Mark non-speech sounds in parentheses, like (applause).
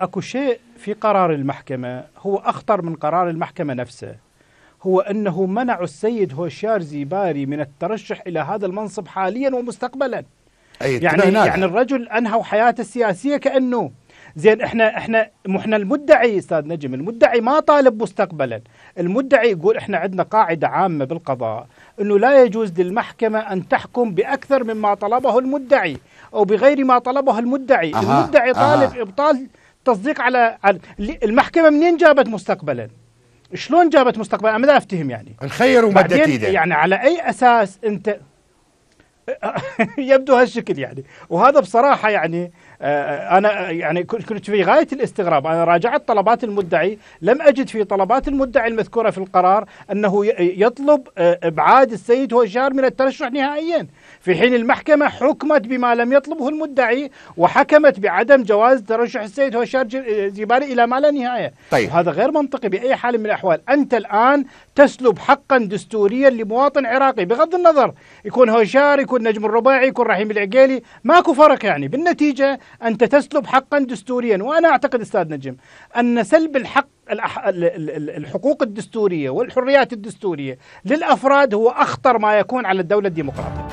اكو شيء في قرار المحكمه هو اخطر من قرار المحكمه نفسه هو انه منع السيد هوشيار زيباري من الترشح الى هذا المنصب حاليا ومستقبلا أي يعني نعم. يعني الرجل انهوا حياته السياسيه كانه زين احنا احنا احنا المدعي استاذ نجم المدعي ما طالب مستقبلا المدعي يقول احنا عندنا قاعده عامه بالقضاء انه لا يجوز للمحكمه ان تحكم باكثر مما طلبه المدعي او بغير ما طلبه المدعي المدعي طالب أه. ابطال تصديق على المحكمه منين جابت مستقبلا؟ شلون جابت مستقبلا؟ انا ما افتهم يعني نخير ومادة ايده يعني على اي اساس انت (laughs) يبدو هالشكل يعني وهذا بصراحه يعني آه، انا آه، يعني كنت في غايه الاستغراب انا راجعت طلبات المدعي لم اجد في طلبات المدعي المذكوره في القرار انه يطلب آه، ابعاد السيد هوشار من الترشح نهائيا في حين المحكمه حكمت بما لم يطلبه المدعي وحكمت بعدم جواز ترشح السيد هوشار زيباري الى ما لا نهايه طيب. هذا غير منطقي باي حال من الاحوال انت الان تسلب حقا دستوريا لمواطن عراقي بغض النظر يكون هوشار يكون نجم الرباعي يكون رحيم العقيلي ماكو فرق يعني بالنتيجه أنت تسلب حقا دستوريا وأنا أعتقد أستاذ نجم أن سلب الحق الحقوق الدستورية والحريات الدستورية للأفراد هو أخطر ما يكون على الدولة الديمقراطية